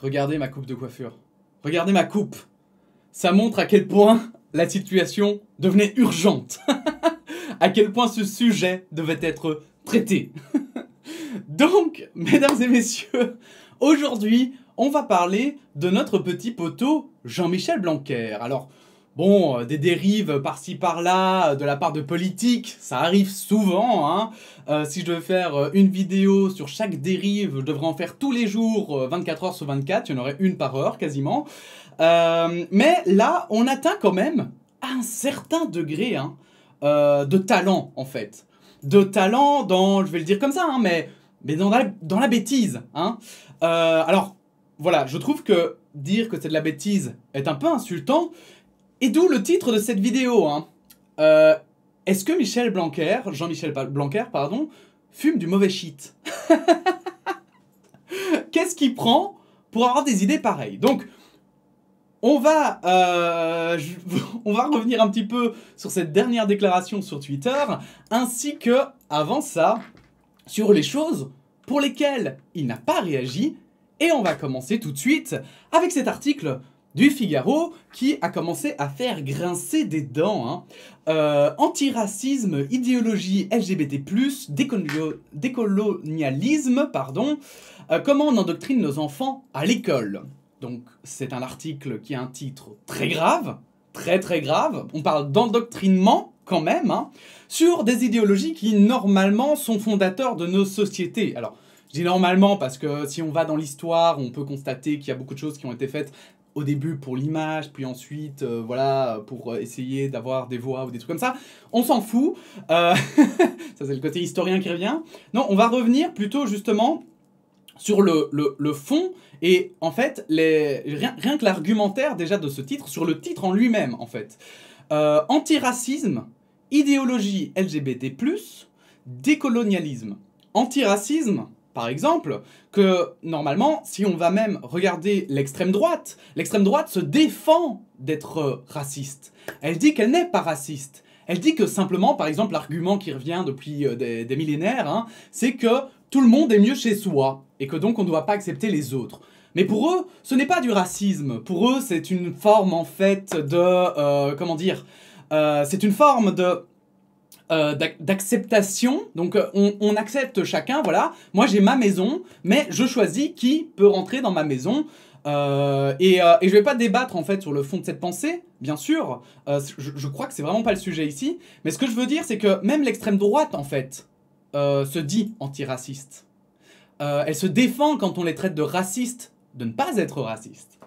Regardez ma coupe de coiffure. Regardez ma coupe. Ça montre à quel point la situation devenait urgente. à quel point ce sujet devait être traité. Donc, mesdames et messieurs, aujourd'hui, on va parler de notre petit poteau Jean-Michel Blanquer. Alors, Bon, euh, des dérives par-ci par-là euh, de la part de politique, ça arrive souvent. Hein. Euh, si je devais faire une vidéo sur chaque dérive, je devrais en faire tous les jours, 24 heures sur 24, il y en aurait une par heure quasiment. mais là, on atteint quand même un certain degré hein, de talent en fait. De talent dans, je vais le dire comme ça, hein, mais, mais dans, dans la bêtise. alors, voilà, je trouve que dire que c'est de la bêtise est un peu insultant, et d'où le titre de cette vidéo. Hein. Euh, est-ce que Michel Blanquer, Jean-Michel Blanquer, pardon, fume du mauvais shit Qu'est-ce qu'il prend pour avoir des idées pareilles Donc, on va, euh, on va revenir un petit peu sur cette dernière déclaration sur Twitter, ainsi que, avant ça, sur les choses pour lesquelles il n'a pas réagi. Et on va commencer tout de suite avec cet article du Figaro qui a commencé à faire grincer des dents. Hein. Euh, antiracisme, idéologie LGBT+, décolonialisme, pardon. Euh, comment on endoctrine nos enfants à l'école Donc c'est un article qui a un titre très grave, très très grave. On parle d'endoctrinement quand même, hein, sur des idéologies qui normalement sont fondateurs de nos sociétés. Alors, je dis normalement parce que si on va dans l'histoire, on peut constater qu'il y a beaucoup de choses qui ont été faites au début pour l'image, puis ensuite, euh, voilà, pour euh, essayer d'avoir des voix ou des trucs comme ça. On s'en fout. Euh, ça, c'est le côté historien qui revient. Non, on va revenir plutôt justement sur le, fond et en fait, les, rien, rien que l'argumentaire déjà de ce titre, sur le titre en lui-même, en fait. antiracisme, idéologie LGBT, décolonialisme. Antiracisme, par exemple, que normalement, si on va même regarder l'extrême droite, l'extrême droite se défend d'être euh, raciste. Elle dit qu'elle n'est pas raciste. Elle dit que simplement, par exemple, l'argument qui revient depuis euh, des, millénaires, hein, c'est que tout le monde est mieux chez soi, et que donc on ne doit pas accepter les autres. Mais pour eux, ce n'est pas du racisme. Pour eux, c'est une forme en fait de... Euh, comment dire C'est une forme de euh, d'acceptation. Donc euh, on, accepte chacun, voilà, moi j'ai ma maison, mais je choisis qui peut rentrer dans ma maison. Euh, et, et, je vais pas débattre en fait sur le fond de cette pensée, bien sûr. je, crois que c'est vraiment pas le sujet ici. Mais ce que je veux dire, c'est que même l'extrême droite en fait se dit antiraciste. elle se défend quand on les traite de racistes de ne pas être racistes.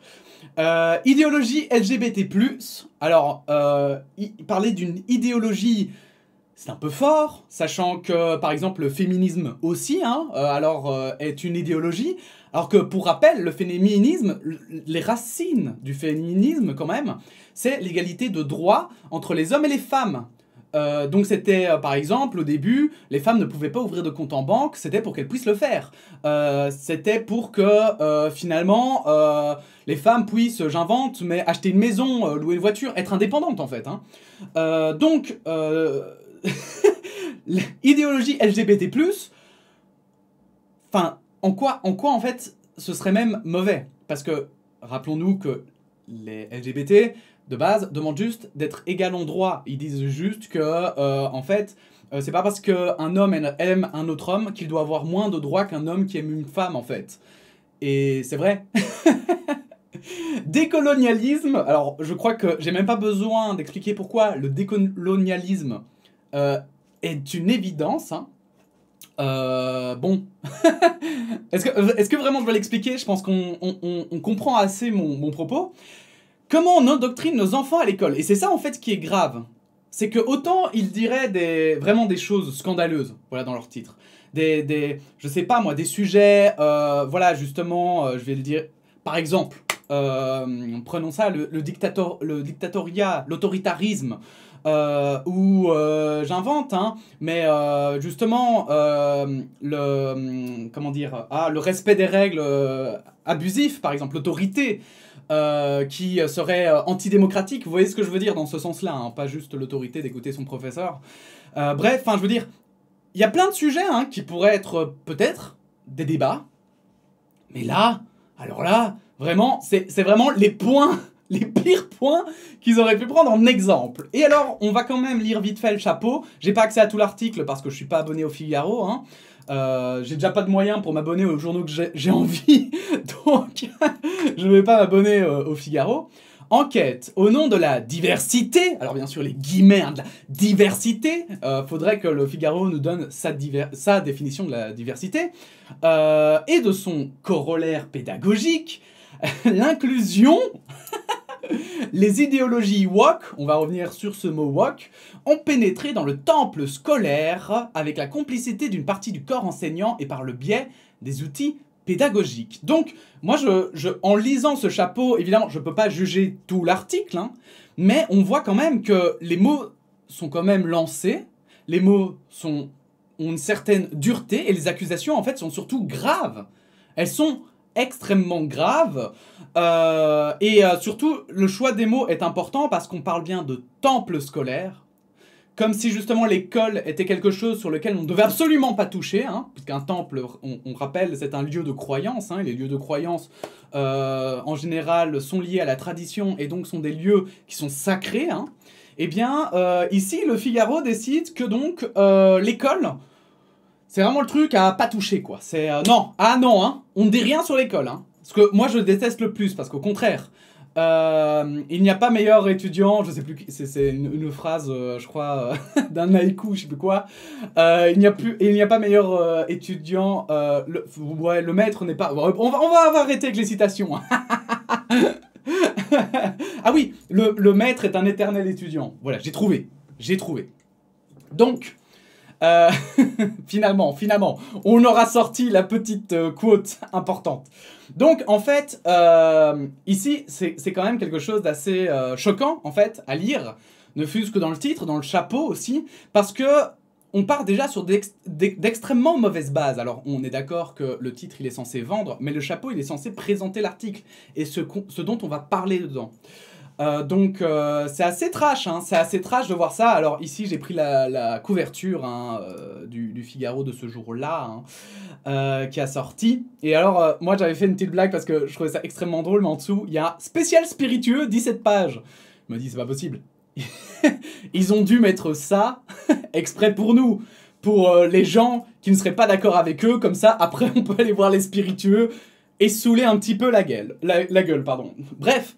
idéologie LGBT+. Alors, parler d'une idéologie c'est un peu fort, sachant que, par exemple, le féminisme aussi, hein, euh, alors, euh, est une idéologie, alors que, pour rappel, le féminisme, les racines du féminisme, quand même, c'est l'égalité de droit entre les hommes et les femmes. Euh, donc c'était par exemple au début les femmes ne pouvaient pas ouvrir de compte en banque c'était pour qu'elles puissent le faire c'était pour que finalement les femmes puissent j'invente mais acheter une maison louer une voiture être indépendantes en fait hein. donc l'idéologie LGBT+, enfin, en quoi, en quoi en fait ce serait même mauvais Parce que rappelons-nous que les LGBT de base demandent juste d'être égal en droit. Ils disent juste que euh, en fait euh, c'est pas parce qu'un homme aime un autre homme qu'il doit avoir moins de droits qu'un homme qui aime une femme en fait. Et c'est vrai. décolonialisme. Alors je crois que j'ai même pas besoin d'expliquer pourquoi le décolonialisme euh, est une évidence. Hein. Euh, bon, est-ce que, est que, vraiment je dois l'expliquer Je pense qu'on on, comprend assez mon, mon, propos. Comment on indoctrine nos enfants à l'école Et c'est ça en fait qui est grave. C'est que autant ils diraient des, vraiment des choses scandaleuses, voilà dans leur titre, des, des je sais pas moi, des sujets, euh, voilà justement, je vais le dire, par exemple, prenons ça, le, le, le dictatoria, l'autoritarisme, euh, où euh, j'invente, hein, mais euh, justement, le, hum, comment dire, ah, le respect des règles abusif, par exemple, l'autorité. qui serait antidémocratique. Vous voyez ce que je veux dire dans ce sens-là, hein, pas juste l'autorité d'écouter son professeur. bref, enfin, je veux dire, il y a plein de sujets hein, qui pourraient être peut-être des débats, mais là, alors là, vraiment, c'est vraiment les points les pires points qu'ils auraient pu prendre en exemple. Et alors, on va quand même lire vite fait le chapeau. J'ai pas accès à tout l'article parce que je suis pas abonné au Figaro. Hein. Euh, j'ai déjà pas de moyens pour m'abonner aux journaux que j'ai envie, donc je vais pas m'abonner euh, au Figaro. Enquête, au nom de la diversité, alors bien sûr les guillemets hein, de la diversité, euh, faudrait que le Figaro nous donne sa, sa définition de la diversité, et de son corollaire pédagogique, l'inclusion les idéologies woke, on va revenir sur ce mot woke, ont pénétré dans le temple scolaire avec la complicité d'une partie du corps enseignant et par le biais des outils pédagogiques. Donc, moi, je, je, en lisant ce chapeau, évidemment, je ne peux pas juger tout l'article, hein, mais on voit quand même que les mots sont quand même lancés, les mots ont une certaine dureté, et les accusations, en fait, sont surtout graves. Elles sont extrêmement grave. Euh, et euh, surtout, le choix des mots est important parce qu'on parle bien de temple scolaire, comme si justement l'école était quelque chose sur lequel on ne devait absolument pas toucher, hein, puisqu'un temple, on, rappelle, c'est un lieu de croyance, hein, les lieux de croyance, euh, en général, sont liés à la tradition et donc sont des lieux qui sont sacrés. et hein. eh bien, ici, le Figaro décide que donc l'école c'est vraiment le truc à pas toucher, quoi. C'est euh, non, ah non, hein. On ne dit rien sur l'école, hein. Ce que moi je déteste le plus, parce qu'au contraire, euh, il n'y a pas meilleur étudiant. Je sais plus, c'est une, phrase, euh, je crois, d'un haïku, je sais plus quoi. il n'y a a pas meilleur étudiant. le, ouais, le maître n'est pas. On va, on va arrêter avec les citations. Hein. ah oui, le, le maître est un éternel étudiant. Voilà, j'ai trouvé, j'ai trouvé. Donc. Euh, finalement, finalement, on aura sorti la petite euh, quote importante. Donc, en fait, euh, ici, c'est quand même quelque chose d'assez choquant, en fait, à lire, ne fût-ce que dans le titre, dans le chapeau aussi, parce que on part déjà sur d'extrêmement mauvaises bases. Alors, on est d'accord que le titre, il est censé vendre, mais le chapeau, il est censé présenter l'article et ce, ce, dont on va parler dedans. Euh, donc euh, c'est assez trash, hein. c'est assez trash de voir ça. Alors ici j'ai pris la, couverture hein, euh, du, Figaro de ce jour-là hein, qui a sorti. Et alors moi j'avais fait une petite blague parce que je trouvais ça extrêmement drôle, mais en dessous il y a spécial spiritueux 17 pages. Je me dis c'est pas possible. Ils ont dû mettre ça exprès pour nous, pour les gens qui ne seraient pas d'accord avec eux, comme ça après on peut aller voir les spiritueux et saouler un petit peu la gueule. la gueule pardon. Bref.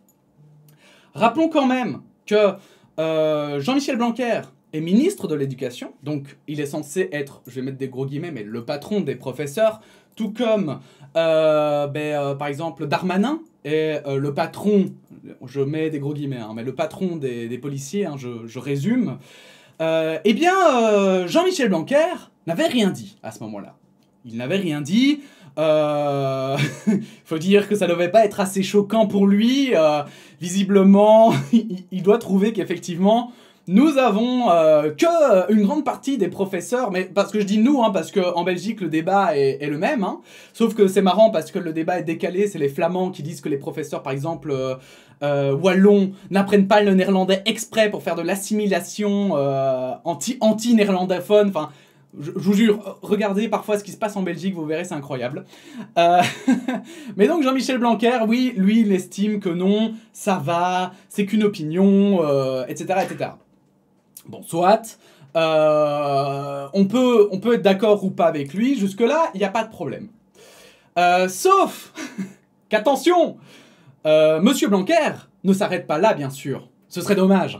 Rappelons quand même que euh, Jean-Michel Blanquer est ministre de l'Éducation, donc il est censé être, je vais mettre des gros guillemets, mais le patron des professeurs, tout comme, euh, ben, euh, par exemple, Darmanin est le patron, je mets des gros guillemets, hein, mais le patron des, policiers, hein, je, je, résume. eh bien, Jean-Michel Blanquer n'avait rien dit à ce moment-là. Il n'avait rien dit. Euh... faut dire que ça devait pas être assez choquant pour lui. Euh, visiblement, il doit trouver qu'effectivement, nous avons euh, que une grande partie des professeurs, mais parce que je dis nous, hein, parce qu'en Belgique le débat est, le même, hein. sauf que c'est marrant parce que le débat est décalé, c'est les Flamands qui disent que les professeurs, par exemple, euh, euh Wallons, n'apprennent pas le néerlandais exprès pour faire de l'assimilation anti-néerlandophone, enfin je, vous jure, regardez parfois ce qui se passe en Belgique, vous verrez, c'est incroyable. Euh, mais donc Jean-Michel Blanquer, oui, lui, il estime que non, ça va, c'est qu'une opinion, etc., euh, etc. Bon, soit. Euh, on, peut, on peut être d'accord ou pas avec lui, jusque-là, il n'y a pas de problème. sauf qu'attention, Monsieur Blanquer ne s'arrête pas là, bien sûr. Ce serait dommage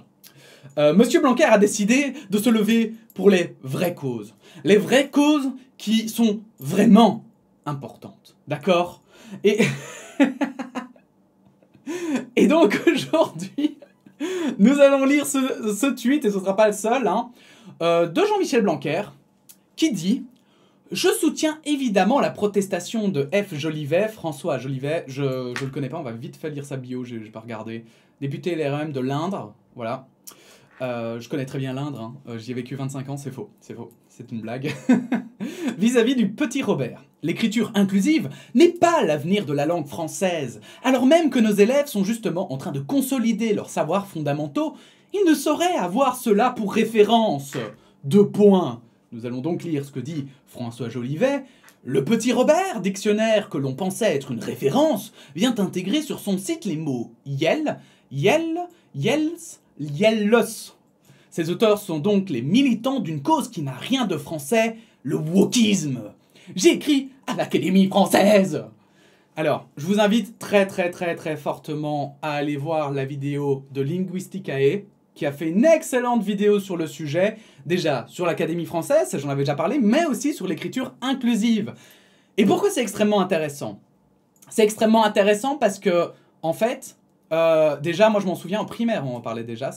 euh, Monsieur Blanquer a décidé de se lever pour les vraies causes. Les vraies causes qui sont vraiment importantes. D'accord Et... Et donc aujourd'hui, nous allons lire ce, tweet, et ce ne sera pas le seul, hein, euh, de Jean-Michel Blanquer, qui dit je soutiens évidemment la protestation de F. Jolivet, François Jolivet, je ne le connais pas, on va vite faire lire sa bio, je n'ai pas regardé. Député LRM e de l'Indre, voilà. Euh, je connais très bien l'Indre, hein. euh, j'y ai vécu 25 ans, c'est faux, c'est faux, c'est une blague. Vis-à-vis du petit Robert, l'écriture inclusive n'est pas l'avenir de la langue française. Alors même que nos élèves sont justement en train de consolider leurs savoirs fondamentaux, ils ne sauraient avoir cela pour référence. Deux points. Nous allons donc lire ce que dit François Jolivet. Le petit Robert, dictionnaire que l'on pensait être une référence, vient intégrer sur son site les mots yel, yel, yels, Liellos. Ces auteurs sont donc les militants d'une cause qui n'a rien de français, le wokisme. J'ai écrit à l'Académie française. Alors, je vous invite très très très très fortement à aller voir la vidéo de Linguisticae, qui a fait une excellente vidéo sur le sujet, déjà sur l'Académie française, j'en avais déjà parlé, mais aussi sur l'écriture inclusive. Et pourquoi c'est extrêmement intéressant C'est extrêmement intéressant parce que, en fait, euh, déjà, moi je m'en souviens en primaire, on en parlait déjà.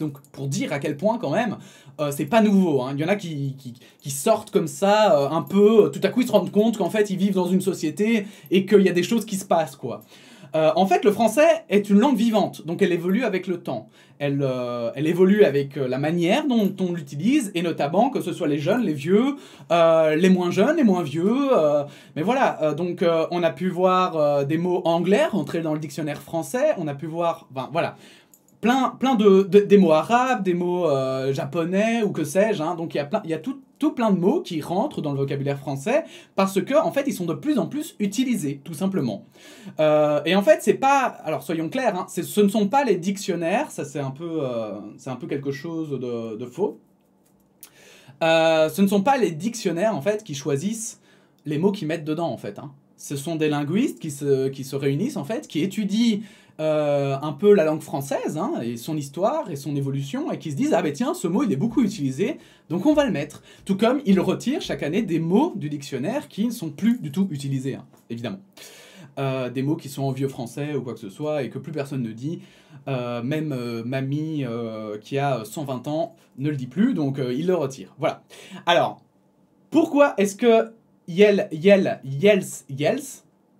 donc pour dire à quel point quand même, euh, c'est pas nouveau. Hein. Il y en a qui, qui, sortent comme ça, euh, un peu, tout à coup ils se rendent compte qu'en fait ils vivent dans une société et qu'il y a des choses qui se passent, quoi. Euh, en fait, le français est une langue vivante, donc elle évolue avec le temps. Elle, euh, elle évolue avec euh, la manière dont on l'utilise, et notamment que ce soit les jeunes, les vieux, les moins jeunes, les moins vieux. mais voilà, donc on a pu voir des mots anglais rentrer dans le dictionnaire français, on a pu voir... voilà plein, plein de, des mots arabes, des mots japonais ou que sais-je. Hein. Donc il y a plein, il y a tout, tout plein de mots qui rentrent dans le vocabulaire français parce que en fait ils sont de plus en plus utilisés tout simplement euh, et en fait c'est pas alors soyons clairs hein, ce ne sont pas les dictionnaires ça c'est un peu euh, c'est un peu quelque chose de, faux euh, ce ne sont pas les dictionnaires en fait qui choisissent les mots qu'ils mettent dedans en fait hein. ce sont des linguistes qui qui se réunissent en fait qui étudient euh, un peu la langue française hein, et son histoire et son évolution et qui se disent ah ben tiens ce mot il est beaucoup utilisé donc on va le mettre tout comme il retire chaque année des mots du dictionnaire qui ne sont plus du tout utilisés hein, évidemment euh, des mots qui sont en vieux français ou quoi que ce soit et que plus personne ne dit euh, même mamie qui a 120 ans ne le dit plus donc il le retire voilà alors pourquoi est-ce que Yel, Yel, Yels, Yels,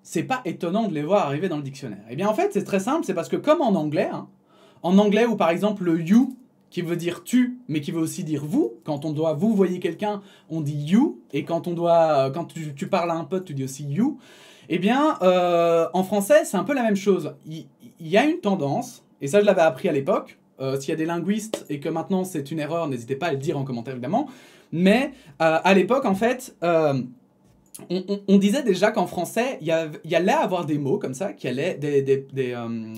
c'est pas étonnant de les voir arriver dans le dictionnaire. Eh bien en fait, c'est très simple, c'est parce que comme en anglais, hein, en anglais où par exemple le you qui veut dire tu, mais qui veut aussi dire vous. Quand on doit vous voyez quelqu'un, on dit you, et quand on doit, euh, quand tu, parles à un pote, tu dis aussi you. Eh bien, euh, en français, c'est un peu la même chose. Il, y a une tendance, et ça je l'avais appris à l'époque. Euh, s'il y a des linguistes et que maintenant c'est une erreur, n'hésitez pas à le dire en commentaire évidemment. Mais à l'époque, en fait, on, disait déjà qu'en français, il y, allait avoir des mots comme ça, qui allaient des, euh,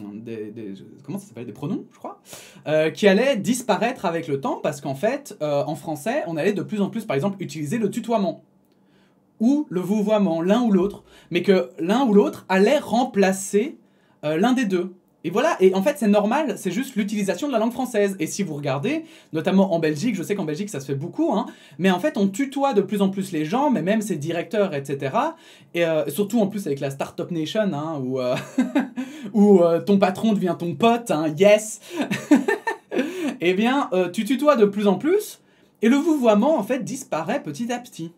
comment des pronoms, je crois, euh, qui allaient disparaître avec le temps parce qu'en fait, euh, en français, on allait de plus en plus, par exemple, utiliser le tutoiement ou le vouvoiement, l'un ou l'autre, mais que l'un ou l'autre allait remplacer l'un des deux. Et voilà, et en fait c'est normal, c'est juste l'utilisation de la langue française. Et si vous regardez, notamment en Belgique, je sais qu'en Belgique ça se fait beaucoup, hein, mais en fait on tutoie de plus en plus les gens, mais même ses directeurs, etc. Et euh, surtout en plus avec la Startup Nation, hein, où, euh, euh, ton patron devient ton pote, hein, yes Eh bien, tu tutoies de plus en plus, et le vouvoiement en fait disparaît petit à petit.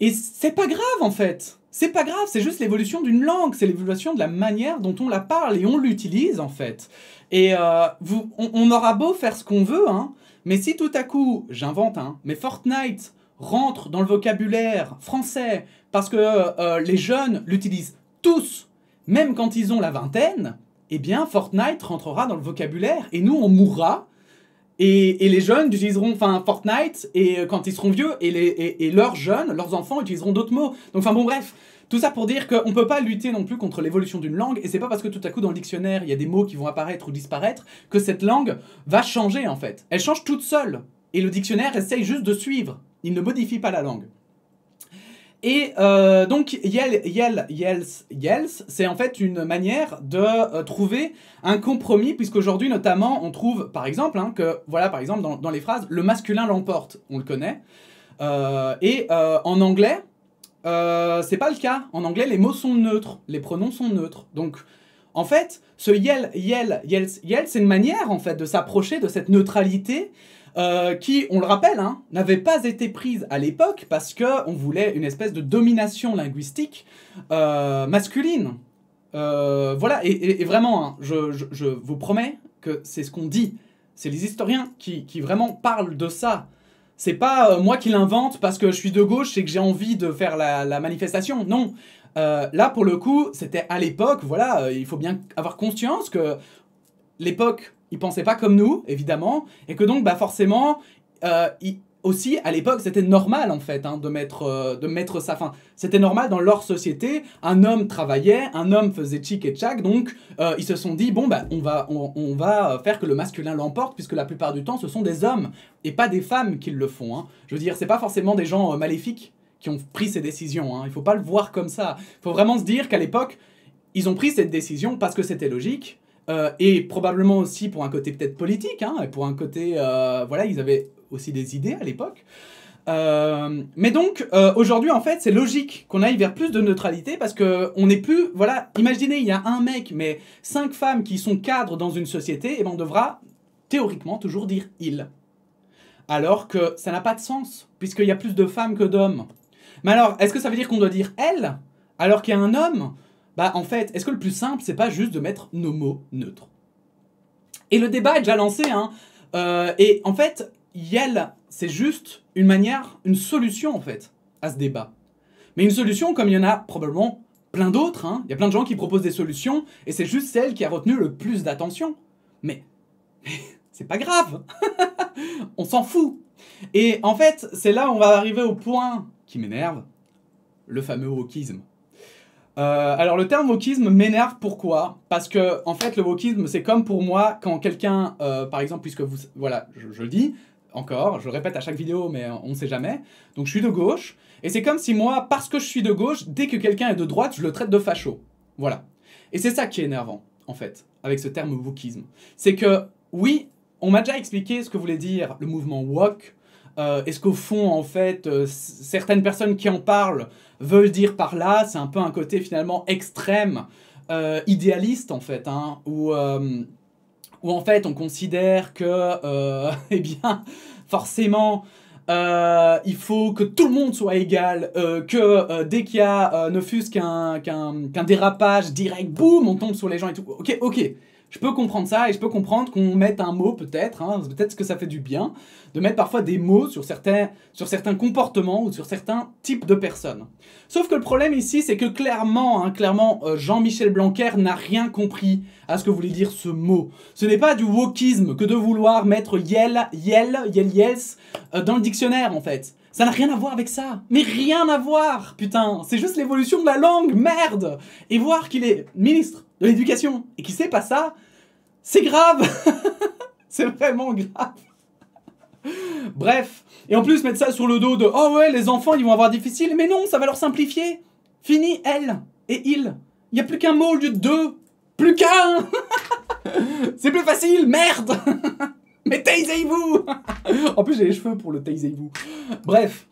Et c'est pas grave en fait c'est pas grave, c'est juste l'évolution d'une langue, c'est l'évolution de la manière dont on la parle et on l'utilise en fait. Et euh, vous, on, aura beau faire ce qu'on veut, hein, mais si tout à coup, j'invente, hein, mais Fortnite rentre dans le vocabulaire français parce que euh, les jeunes l'utilisent tous, même quand ils ont la vingtaine, eh bien Fortnite rentrera dans le vocabulaire et nous on mourra et, les jeunes utiliseront enfin Fortnite et euh, quand ils seront vieux et, et leurs jeunes, leurs enfants utiliseront d'autres mots. Donc enfin bon bref, tout ça pour dire qu'on ne peut pas lutter non plus contre l'évolution d'une langue, et c'est pas parce que tout à coup dans le dictionnaire il y a des mots qui vont apparaître ou disparaître que cette langue va changer en fait. Elle change toute seule, et le dictionnaire essaye juste de suivre, il ne modifie pas la langue. Et euh, donc, Yel, Yel, Yels, Yels, c'est en fait une manière de euh, trouver un compromis, puisqu'aujourd'hui, notamment, on trouve, par exemple, hein, que, voilà, par exemple, dans, dans les phrases, le masculin l'emporte, on le connaît. Euh, et en anglais, c'est pas le cas. En anglais, les mots sont neutres, les pronoms sont neutres. Donc, en fait, ce Yel, Yel, Yels, Yels, c'est une manière, en fait, de s'approcher de cette neutralité euh, qui, on le rappelle, hein, n'avait pas été prise à l'époque parce qu'on voulait une espèce de domination linguistique euh, masculine. Euh, voilà, et, vraiment, hein, je, vous promets que c'est ce qu'on dit. C'est les historiens qui, vraiment parlent de ça. C'est pas moi qui l'invente parce que je suis de gauche et que j'ai envie de faire la manifestation. Non. là, pour le coup, c'était à l'époque, voilà, il faut bien avoir conscience que l'époque ils pensaient pas comme nous, évidemment, et que donc, bah forcément, euh, aussi, à l'époque, c'était normal en fait hein, de, mettre, euh, de mettre ça. Enfin, c'était normal dans leur société. Un homme travaillait, un homme faisait chic et tchac, donc euh, ils se sont dit bon, bah, on va, on, va faire que le masculin l'emporte, puisque la plupart du temps, ce sont des hommes et pas des femmes qui le font. Hein. Je veux dire, c'est pas forcément des gens maléfiques qui ont pris ces décisions. Hein. Il faut pas le voir comme ça. Il faut vraiment se dire qu'à l'époque, ils ont pris cette décision parce que c'était logique euh, et probablement aussi pour un côté peut-être politique, hein, et pour un côté, euh, voilà, ils avaient aussi des idées à l'époque. Euh, mais donc aujourd'hui en fait c'est logique qu'on aille vers plus de neutralité parce que on n'est plus voilà imaginez il y a un mec mais cinq femmes qui sont cadres dans une société et ben, on devra théoriquement toujours dire il alors que ça n'a pas de sens puisqu'il y a plus de femmes que d'hommes mais alors est-ce que ça veut dire qu'on doit dire elle alors qu'il y a un homme bah en fait, est-ce que le plus simple, c'est pas juste de mettre nos mots neutres Et le débat est déjà lancé, hein. Euh, et en fait, YEL, c'est juste une manière, une solution en fait, à ce débat. Mais une solution comme il y en a probablement plein d'autres, hein. il y a plein de gens qui proposent des solutions, et c'est juste celle qui a retenu le plus d'attention. Mais, c'est pas grave, on s'en fout. Et en fait, c'est là où on va arriver au point qui m'énerve, le fameux wokisme. Euh, alors le terme wokisme m'énerve pourquoi Parce que en fait le wokisme c'est comme pour moi quand quelqu'un, euh, par exemple puisque vous, voilà je, je, le dis encore, je le répète à chaque vidéo mais on ne sait jamais, donc je suis de gauche et c'est comme si moi parce que je suis de gauche dès que quelqu'un est de droite je le traite de facho, voilà. Et c'est ça qui est énervant en fait avec ce terme wokisme, c'est que oui on m'a déjà expliqué ce que voulait dire le mouvement wok, euh, est-ce qu'au fond, en fait, euh, certaines personnes qui en parlent veulent dire par là C'est un peu un côté finalement extrême, euh, idéaliste en fait, hein, où, en fait on considère que, eh bien, forcément, il faut que tout le monde soit égal, que dès qu'il y a ne fût-ce qu'un dérapage direct, boum, on tombe sur les gens et tout. Ok, ok, je peux comprendre ça et je peux comprendre qu'on mette un mot peut-être, hein, peut-être que ça fait du bien, de mettre parfois des mots sur certains, sur certains comportements ou sur certains types de personnes. Sauf que le problème ici, c'est que clairement, hein, clairement, euh, Jean-Michel Blanquer n'a rien compris à ce que voulait dire ce mot. Ce n'est pas du wokisme que de vouloir mettre yel, yel, yel, yes euh, dans le dictionnaire en fait. Ça n'a rien à voir avec ça. Mais rien à voir, putain. C'est juste l'évolution de la langue, merde. Et voir qu'il est ministre de l'éducation et qu'il sait pas ça, c'est grave C'est vraiment grave Bref, et en plus mettre ça sur le dos de Oh ouais, les enfants ils vont avoir difficile, mais non, ça va leur simplifier Fini elle et il Il n'y a plus qu'un mot au lieu de deux Plus qu'un C'est plus facile, merde Mais taisez-vous En plus j'ai les cheveux pour le taisez-vous Bref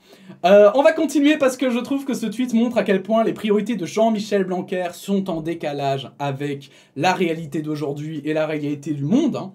euh, on va continuer parce que je trouve que ce tweet montre à quel point les priorités de Jean-Michel Blanquer sont en décalage avec la réalité d'aujourd'hui et la réalité du monde. Hein.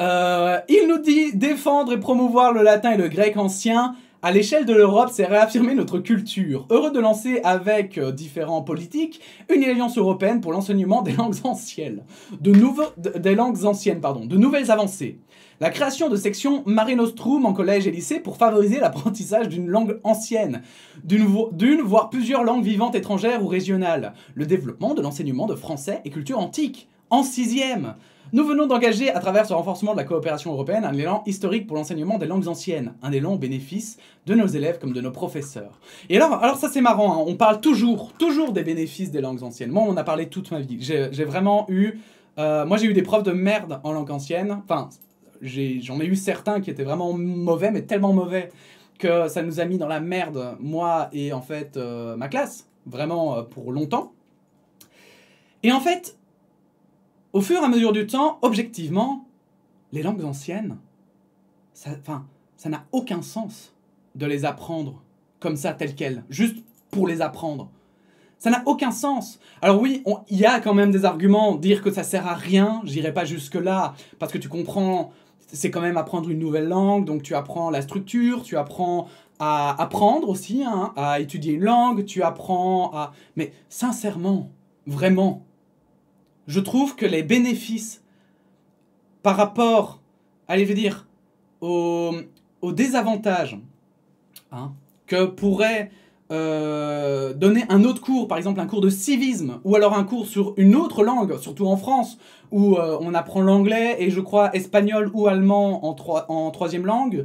Euh, il nous dit défendre et promouvoir le latin et le grec ancien. À l'échelle de l'Europe, c'est réaffirmer notre culture. Heureux de lancer avec euh, différents politiques une alliance européenne pour l'enseignement des langues anciennes. des langues anciennes, pardon, de nouvelles avancées. La création de sections marino en collège et lycée pour favoriser l'apprentissage d'une langue ancienne, d'une voire plusieurs langues vivantes étrangères ou régionales. Le développement de l'enseignement de français et culture antique en sixième. Nous venons d'engager, à travers ce renforcement de la coopération européenne, un élan historique pour l'enseignement des langues anciennes, un élan au bénéfice de nos élèves comme de nos professeurs. Et alors, alors ça c'est marrant, hein. on parle toujours, toujours des bénéfices des langues anciennes. Moi, on en a parlé toute ma vie. J'ai vraiment eu... Euh, moi, j'ai eu des profs de merde en langue ancienne. Enfin, j'en ai, eu certains qui étaient vraiment mauvais, mais tellement mauvais que ça nous a mis dans la merde, moi et en fait euh, ma classe, vraiment euh, pour longtemps. Et en fait, au fur et à mesure du temps, objectivement, les langues anciennes, ça n'a aucun sens de les apprendre comme ça, telles quelles, juste pour les apprendre. Ça n'a aucun sens. Alors oui, il y a quand même des arguments, dire que ça sert à rien, j'irai pas jusque-là, parce que tu comprends c'est quand même apprendre une nouvelle langue, donc tu apprends la structure, tu apprends à apprendre aussi, hein, à étudier une langue, tu apprends à... Mais sincèrement, vraiment, je trouve que les bénéfices par rapport, allez, je veux dire, aux, aux désavantages hein, que pourrait euh, donner un autre cours, par exemple un cours de civisme, ou alors un cours sur une autre langue, surtout en France, où euh, on apprend l'anglais et je crois espagnol ou allemand en, en troisième langue,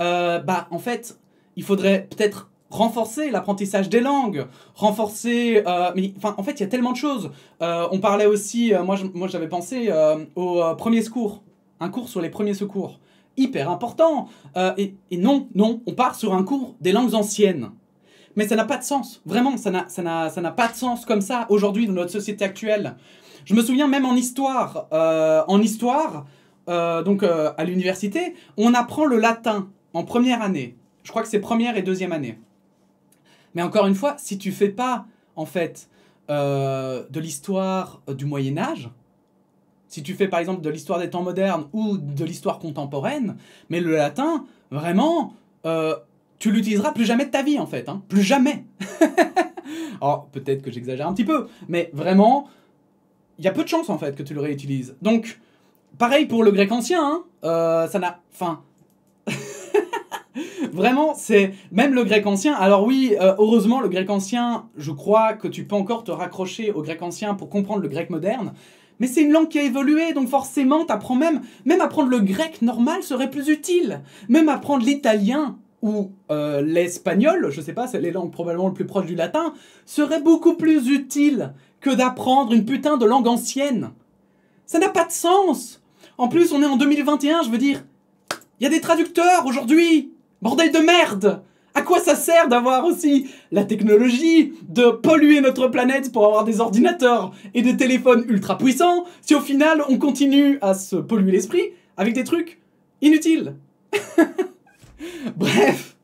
euh, bah en fait, il faudrait peut-être renforcer l'apprentissage des langues, renforcer... mais enfin, en fait, il y a tellement de choses. on parlait aussi, moi j'avais pensé au premier secours, un cours sur les premiers secours. Hyper important. Et, et non, non, on part sur un cours des langues anciennes. Mais ça n'a pas de sens. Vraiment, ça n'a pas de sens comme ça aujourd'hui dans notre société actuelle. Je me souviens même en histoire, euh, en histoire, euh, donc euh, à l'université, on apprend le latin en première année. Je crois que c'est première et deuxième année. Mais encore une fois, si tu fais pas en fait de l'histoire du Moyen Âge, si tu fais par exemple de l'histoire des temps modernes ou de l'histoire contemporaine, mais le latin, vraiment, tu l'utiliseras plus jamais de ta vie en fait, hein. plus jamais. Alors peut-être que j'exagère un petit peu, mais vraiment, il y a peu de chances en fait que tu le réutilises. Donc, pareil pour le grec ancien, hein. Euh, ça n'a, enfin, vraiment, c'est même le grec ancien. Alors oui, euh, heureusement, le grec ancien, je crois que tu peux encore te raccrocher au grec ancien pour comprendre le grec moderne. Mais c'est une langue qui a évolué, donc forcément, t'apprends même, même apprendre le grec normal serait plus utile. Même apprendre l'italien, ou euh, l'espagnol, je sais pas, c'est les langues probablement le plus proche du latin, serait beaucoup plus utile que d'apprendre une putain de langue ancienne. Ça n'a pas de sens. En plus, on est en 2021, je veux dire, il y a des traducteurs aujourd'hui. Bordel de merde. À quoi ça sert d'avoir aussi la technologie de polluer notre planète pour avoir des ordinateurs et des téléphones ultra puissants si au final on continue à se polluer l'esprit avec des trucs inutiles Bref,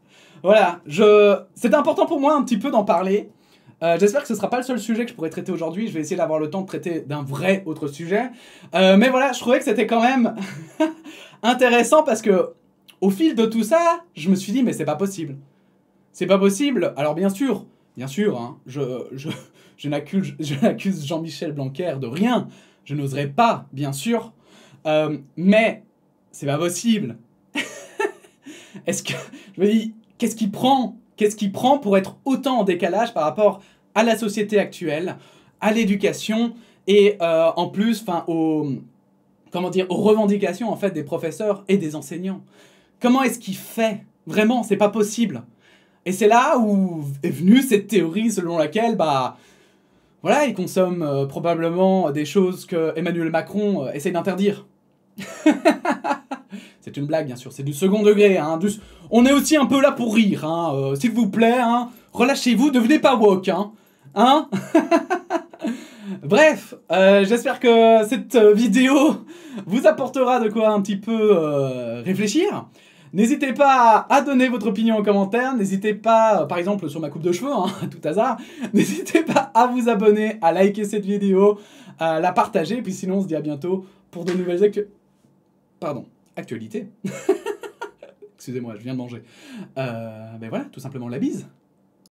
voilà, je... c'était important pour moi un petit peu d'en parler. Euh, j'espère que ce ne sera pas le seul sujet que je pourrai traiter aujourd'hui. Je vais essayer d'avoir le temps de traiter d'un vrai autre sujet. Euh, mais voilà, je trouvais que c'était quand même intéressant parce que au fil de tout ça, je me suis dit mais c'est pas possible. C'est pas possible. Alors bien sûr, bien sûr, hein, je, je, je n'accuse Jean-Michel Blanquer de rien. Je n'oserais pas, bien sûr. Euh, mais c'est pas possible. Est-ce que je dis qu'est-ce qu'il prend Qu'est-ce qu'il prend pour être autant en décalage par rapport à la société actuelle, à l'éducation et euh, en plus, enfin, aux comment dire, revendications en fait des professeurs et des enseignants. Comment est-ce qu'il fait Vraiment, c'est pas possible. Et c'est là où est venue cette théorie selon laquelle, bah, voilà, il consomme euh, probablement des choses que Emmanuel Macron essaye euh, essaie d'interdire. c'est une blague, bien sûr, c'est du second degré. Hein, on est aussi un peu là pour rire, hein, euh, s'il vous plaît. Hein. Relâchez-vous, devenez pas woke. Bref, euh, j'espère que cette vidéo vous apportera de quoi un petit peu euh, réfléchir. N'hésitez pas à donner votre opinion en commentaire, n'hésitez pas, par exemple sur ma coupe de cheveux, hein, tout hasard, n'hésitez pas à vous abonner, à liker cette vidéo, à la partager, et puis sinon on se dit à bientôt pour de nouvelles actus. Pardon, actualité. Excusez-moi, je viens de manger. Mais euh, ben voilà, tout simplement la bise.